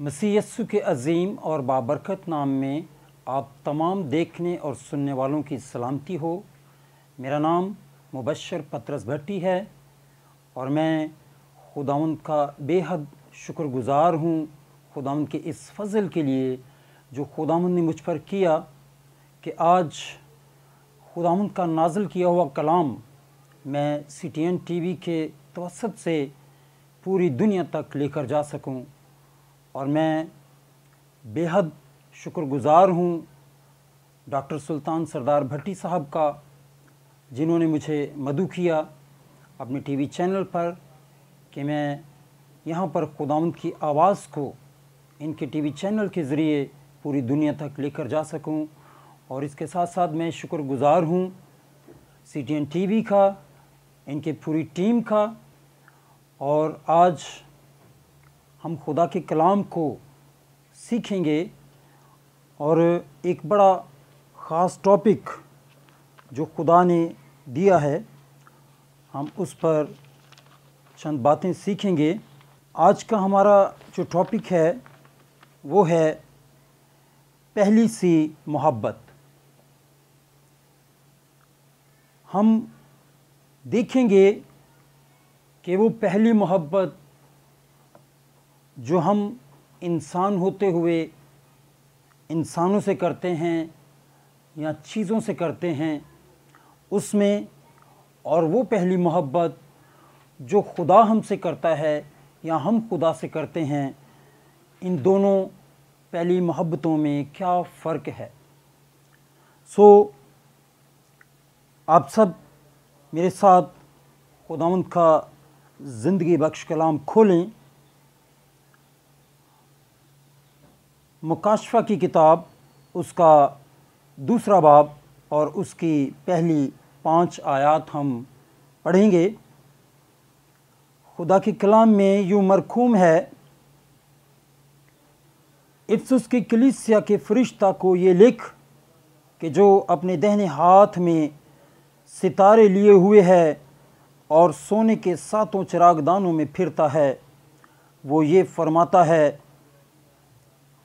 मसीह के अजीम और बाबरकत नाम में आप तमाम देखने और सुनने वालों की सलामती हो मेरा नाम मुबशर पत्रस भट्टी है और मैं खुदाउन का बेहद शुक्रगुज़ार हूँ खुदाउन के इस फजल के लिए जो खुदाउन ने मुझ पर किया कि आज खुदाउन का नाजल किया हुआ कलाम मैं C T N T V के तवसत से पूरी दुनिया तक लेकर जा सकूँ और मैं बेहद शुक्रगुज़ार हूँ डॉक्टर सुल्तान सरदार भट्टी साहब का जिन्होंने मुझे मधु किया अपने टीवी चैनल पर कि मैं यहाँ पर खुदावंद की आवाज़ को इनके टीवी चैनल के ज़रिए पूरी दुनिया तक लेकर जा सकूँ और इसके साथ साथ मैं शुक्रगुज़ार हूँ C T N T V का इनके पूरी टीम का और आज हम खुदा के कलाम को सीखेंगे और एक बड़ा ख़ास टॉपिक जो खुदा ने दिया है हम उस पर चंद बातें सीखेंगे आज का हमारा जो टॉपिक है वो है पहली सी मोहब्बत हम देखेंगे कि वो पहली मोहब्बत जो हम इंसान होते हुए इंसानों से करते हैं या चीज़ों से करते हैं उसमें और वो पहली मोहब्बत जो खुदा हमसे करता है या हम खुदा से करते हैं इन दोनों पहली मोहब्बतों में क्या फ़र्क है सो so, आप सब मेरे साथ खुदावंद का ज़िंदगी बख्श कलाम खोलें मुकाशफा की किताब उसका दूसरा बाब और उसकी पहली पांच आयात हम पढ़ेंगे खुदा के कलाम में यूँ मरखूम है इफ्सुस की कलिसिया के फरिश्ता को ये लिख कि जो अपने दहने हाथ में सितारे लिए हुए है और सोने के सातों चिरागदानों में फिरता है वो ये फरमाता है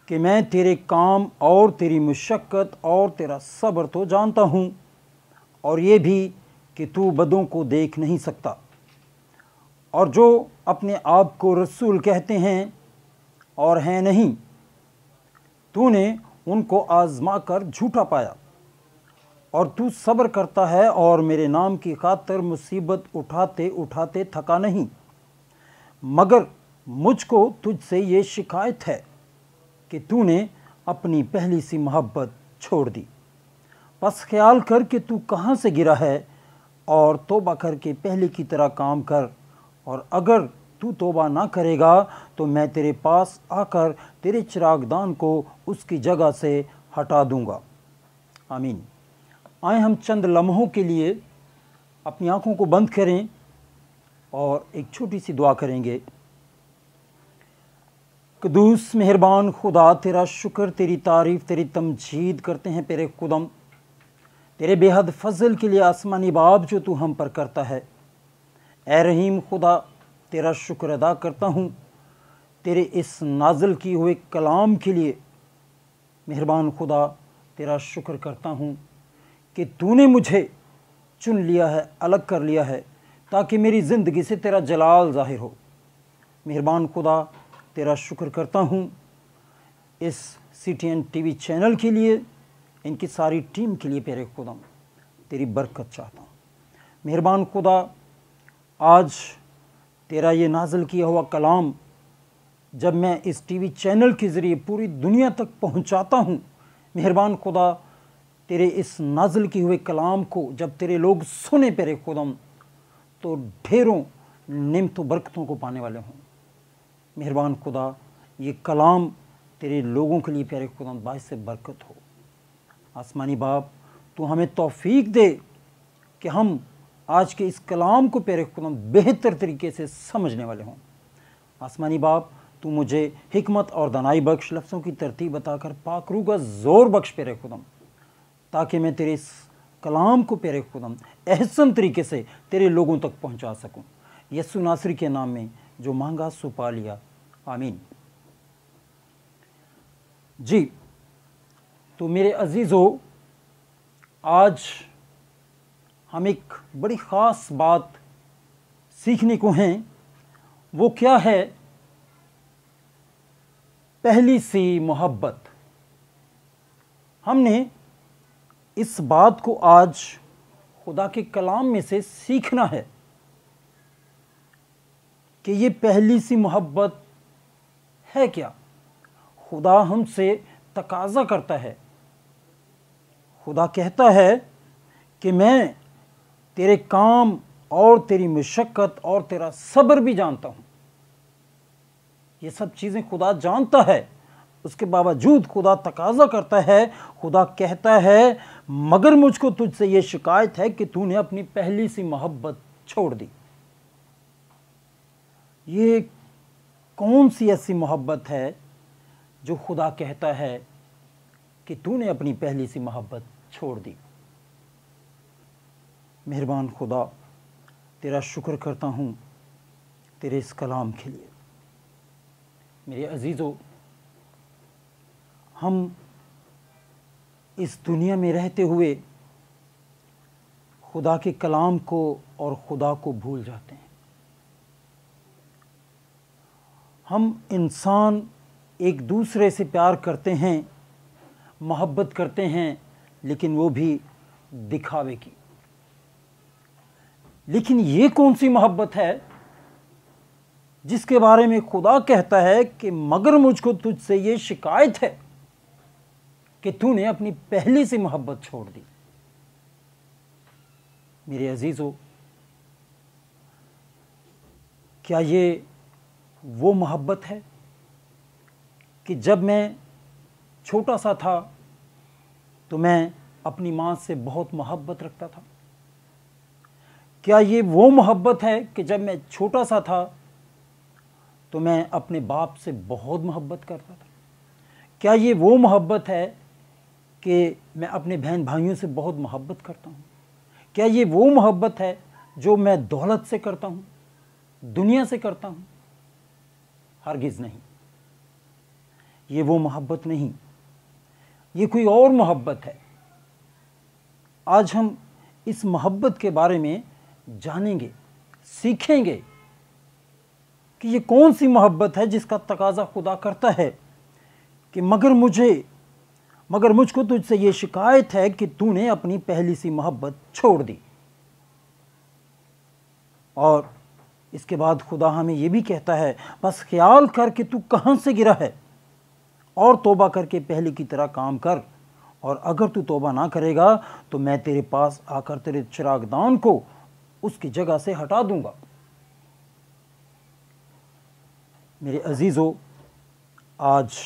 कि मैं तेरे काम और तेरी मुशक्क़त और तेरा सब्र तो जानता हूँ और ये भी कि तू बदों को देख नहीं सकता और जो अपने आप को रसूल कहते हैं और हैं नहीं तूने उनको आजमा कर झूठा पाया और तू सब्र करता है और मेरे नाम की खातर मुसीबत उठाते उठाते थका नहीं मगर मुझको तुझसे ये शिकायत है कि तूने अपनी पहली सी मोहब्बत छोड़ दी बस ख्याल कर कि तू कहाँ से गिरा है और तोबा करके पहले की तरह काम कर और अगर तू तोबा ना करेगा तो मैं तेरे पास आकर तेरे चिरागदान को उसकी जगह से हटा दूँगा आमीन आए हम चंद लम्हों के लिए अपनी आँखों को बंद करें और एक छोटी सी दुआ करेंगे कदूस मेहरबान खुदा तेरा शुक्र तेरी तारीफ़ तेरी तमजीद करते हैं तेरे खुदम तेरे बेहद फजल के लिए आसमानी बाब जो तू हम पर करता है ए रहीम खुदा तेरा शुक्र अदा करता हूँ तेरे इस नाजल की हुए कलाम के लिए मेहरबान खुदा तेरा शुक्र करता हूँ कि तूने मुझे चुन लिया है अलग कर लिया है ताकि मेरी ज़िंदगी से तेरा जलाल ज़ाहिर हो मेहरबान खुदा तेरा शुक्र करता हूँ इस C T N T V channel के लिए इनकी सारी टीम के लिए प्यारे खुदा तेरी बरकत चाहता हूँ मेहरबान खुदा आज तेरा ये नाजल किया हुआ कलाम जब मैं इस टी वी चैनल के ज़रिए पूरी दुनिया तक पहुँचाता हूँ मेहरबान खुदा तेरे इस नाजल किए हुए कलाम को जब तेरे लोग सुने प्यारे खुदम तो ढेरों निमत बरकतों को पाने वाले हों मेहरबान खुदा ये कलाम तेरे लोगों के लिए प्यारे खुदा बाय से बरकत हो आसमानी बाप तो हमें तौफीक दे कि हम आज के इस कलाम को प्यारे खुदा बेहतर तरीके से समझने वाले हों आसमानी बाप तू मुझे हमत और दनाई बख्श लफ्ज़ों की तरतीब बताकर पाकरू का ज़ोर बख्श पेरे खुदम ताकि मैं तेरे इस कलाम को प्यारे खुदम एहसन तरीके से तेरे लोगों तक पहुंचा सकूं यसु नासरी के नाम में जो मांगा सो पा लिया आमीन जी तो मेरे अजीज़ो आज हम एक बड़ी ख़ास बात सीखने को हैं वो क्या है पहली सी मोहब्बत हमने इस बात को आज खुदा के कलाम में से सीखना है कि ये पहली सी मोहब्बत है क्या खुदा हमसे तकाजा करता है खुदा कहता है कि मैं तेरे काम और तेरी मशक्क़त और तेरा सब्र भी जानता हूँ ये सब चीज़ें खुदा जानता है उसके बावजूद खुदा तकाजा करता है खुदा कहता है मगर मुझको तुझसे ये शिकायत है कि तूने अपनी पहली सी मोहब्बत छोड़ दी ये कौन सी ऐसी मोहब्बत है जो खुदा कहता है कि तूने अपनी पहली सी मोहब्बत छोड़ दी मेहरबान खुदा तेरा शुक्र करता हूँ तेरे इस कलाम के लिए मेरे अजीज़ों हम इस दुनिया में रहते हुए खुदा के कलाम को और खुदा को भूल जाते हैं हम इंसान एक दूसरे से प्यार करते हैं मोहब्बत करते हैं लेकिन वो भी दिखावे की लेकिन ये कौन सी मोहब्बत है जिसके बारे में खुदा कहता है कि मगर मुझको तुझसे ये शिकायत है कि तूने अपनी पहली सी मोहब्बत छोड़ दी मेरे अजीज़ों क्या ये वो मोहब्बत है कि जब मैं छोटा सा था तो मैं अपनी माँ से बहुत मोहब्बत रखता था क्या ये वो मोहब्बत है कि जब मैं छोटा सा था तो मैं अपने बाप से बहुत मोहब्बत करता था क्या ये वो मोहब्बत है कि मैं अपने बहन भाइयों से बहुत मोहब्बत करता हूँ क्या ये वो मोहब्बत है जो मैं दौलत से करता हूँ दुनिया से करता हूँ हरगिज़ नहीं ये वो मोहब्बत नहीं ये कोई और मोहब्बत है आज हम इस मोहब्बत के बारे में जानेंगे सीखेंगे कि ये कौन सी मोहब्बत है जिसका तकाजा खुदा करता है कि मगर मुझे मगर मुझको तुझसे ये शिकायत है कि तूने अपनी पहली सी मोहब्बत छोड़ दी और इसके बाद खुदा हमें यह भी कहता है बस ख्याल कर कि तू कहाँ से गिरा है और तोबा करके पहले की तरह काम कर और अगर तू तोबा ना करेगा तो मैं तेरे पास आकर तेरे चिरागदान को उसकी जगह से हटा दूंगा मेरे अजीज़ों आज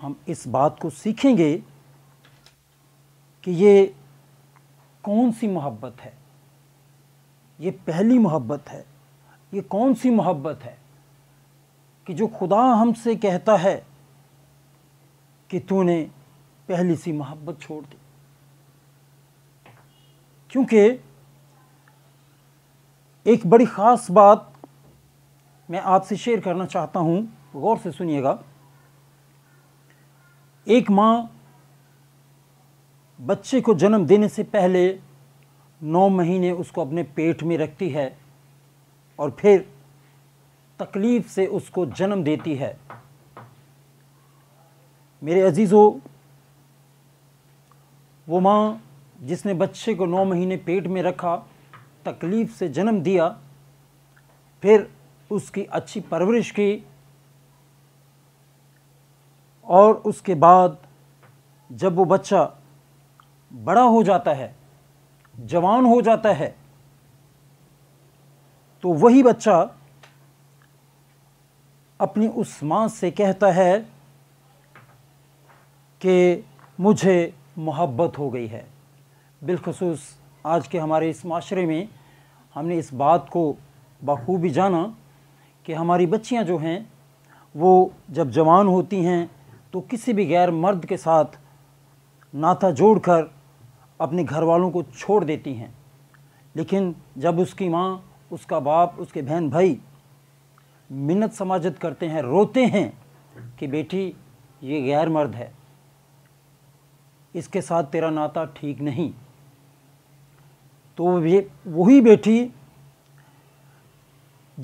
हम इस बात को सीखेंगे कि ये कौन सी मोहब्बत है ये पहली मोहब्बत है ये कौन सी मोहब्बत है कि जो खुदा हमसे कहता है कि तूने पहली सी मोहब्बत छोड़ दी क्योंकि एक बड़ी ख़ास बात मैं आपसे शेयर करना चाहता हूँ गौर से सुनिएगा एक माँ बच्चे को जन्म देने से पहले नौ महीने उसको अपने पेट में रखती है और फिर तकलीफ़ से उसको जन्म देती है मेरे अजीज़ों वो माँ जिसने बच्चे को नौ महीने पेट में रखा तकलीफ़ से जन्म दिया फिर उसकी अच्छी परवरिश की और उसके बाद जब वो बच्चा बड़ा हो जाता है जवान हो जाता है तो वही बच्चा अपनी उस माँ से कहता है कि मुझे मोहब्बत हो गई है बिलखसूस आज के हमारे इस माशरे में हमने इस बात को बखूबी जाना कि हमारी बच्चियाँ जो हैं वो जब जवान होती हैं तो किसी भी गैर मर्द के साथ नाता जोड़कर अपने घर वालों को छोड़ देती हैं लेकिन जब उसकी माँ उसका बाप उसके बहन भाई मिन्नत समाजत करते हैं रोते हैं कि बेटी ये गैर मर्द है इसके साथ तेरा नाता ठीक नहीं तो ये वही बेटी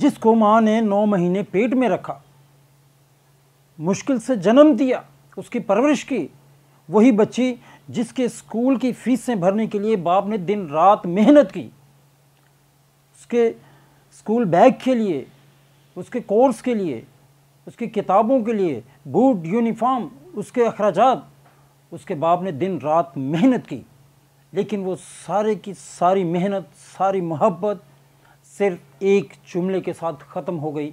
जिसको माँ ने नौ महीने पेट में रखा मुश्किल से जन्म दिया उसकी परवरिश की वही बच्ची जिसके स्कूल की फीसें भरने के लिए बाप ने दिन रात मेहनत की उसके स्कूल बैग के लिए उसके कोर्स के लिए उसकी किताबों के लिए बूट यूनिफॉर्म उसके अखराज उसके बाप ने दिन रात मेहनत की लेकिन वो सारे की सारी मेहनत सारी मोहब्बत सिर्फ एक जुमले के साथ ख़त्म हो गई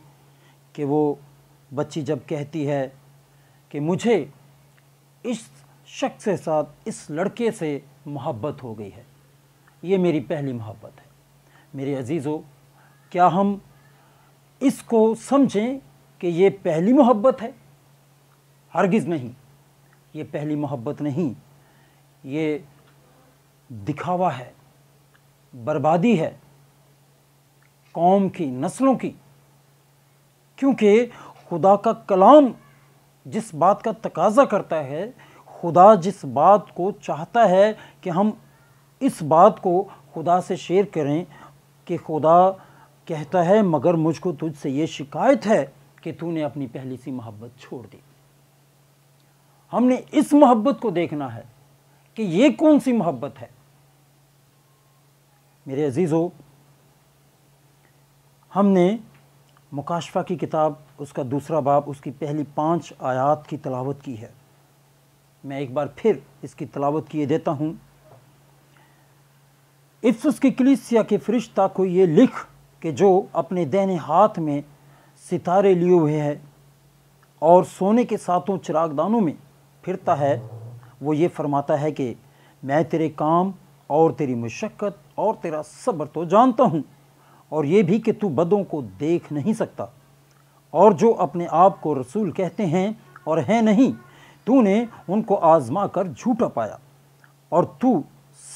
कि वो बच्ची जब कहती है कि मुझे इस शख्स के साथ इस लड़के से मोहब्बत हो गई है ये मेरी पहली मोहब्बत है मेरे अजीज़ों क्या हम इसको समझें कि ये पहली मोहब्बत है हरगिज़ नहीं ये पहली मोहब्बत नहीं ये दिखावा है बर्बादी है कौम की नस्लों की क्योंकि खुदा का कलाम जिस बात का तकाजा करता है खुदा जिस बात को चाहता है कि हम इस बात को खुदा से शेयर करें कि खुदा कहता है मगर मुझको तुझसे ये शिकायत है कि तूने अपनी पहली सी मोहब्बत छोड़ दी हमने इस मोहब्बत को देखना है कि ये कौन सी मोहब्बत है मेरे अजीज़ों हमने मुकाशफा की किताब उसका दूसरा बाब उसकी पहली पांच आयात की तलावत की है मैं एक बार फिर इसकी तलावत किए देता हूँ इफ्स की कलिसिया के फरिश्ता को ये लिख कि जो अपने दहने हाथ में सितारे लिए हुए है और सोने के सातों चिरागदानों में फिरता है वो ये फरमाता है कि मैं तेरे काम और तेरी मशक्क़त और तेरा सब्र तो जानता हूँ और ये भी कि तू बदों को देख नहीं सकता और जो अपने आप को रसूल कहते हैं और हैं नहीं तूने उनको आजमा कर झूठा पाया और तू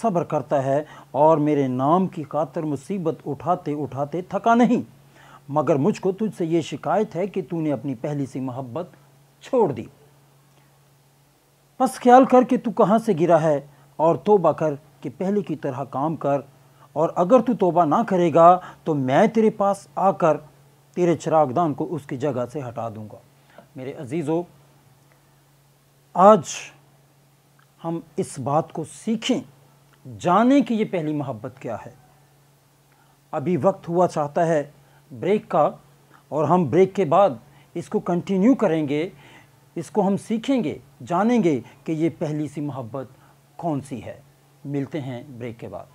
सब्र करता है और मेरे नाम की खातर मुसीबत उठाते उठाते थका नहीं मगर मुझको तुझसे ये शिकायत है कि तूने अपनी पहली सी मोहब्बत छोड़ दी बस ख्याल कर कि तू कहाँ से गिरा है और तोबा कर कि पहले की तरह काम कर और अगर तू तोबा ना करेगा तो मैं तेरे पास आकर तेरे चिरागदान को उसकी जगह से हटा दूंगा मेरे अजीज़ों आज हम इस बात को सीखें जाने कि ये पहली मोहब्बत क्या है अभी वक्त हुआ चाहता है ब्रेक का और हम ब्रेक के बाद इसको कंटिन्यू करेंगे इसको हम सीखेंगे जानेंगे कि ये पहली सी मोहब्बत कौन सी है मिलते हैं ब्रेक के बाद